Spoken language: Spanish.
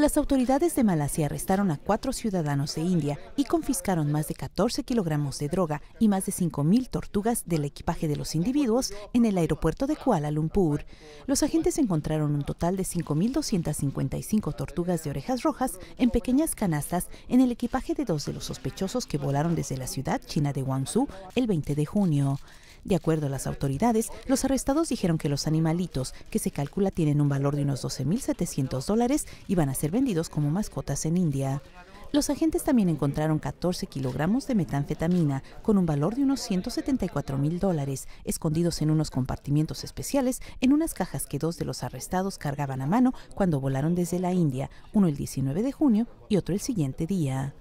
Las autoridades de Malasia arrestaron a cuatro ciudadanos de India y confiscaron más de 14 kilogramos de droga y más de 5.000 tortugas del equipaje de los individuos en el aeropuerto de Kuala Lumpur. Los agentes encontraron un total de 5.255 tortugas de orejas rojas en pequeñas canastas en el equipaje de dos de los sospechosos que volaron desde la ciudad china de Guangzhou el 20 de junio. De acuerdo a las autoridades, los arrestados dijeron que los animalitos, que se calcula tienen un valor de unos 12.700 dólares, iban a ser vendidos como mascotas en India. Los agentes también encontraron 14 kilogramos de metanfetamina, con un valor de unos 174 mil dólares, escondidos en unos compartimientos especiales en unas cajas que dos de los arrestados cargaban a mano cuando volaron desde la India, uno el 19 de junio y otro el siguiente día.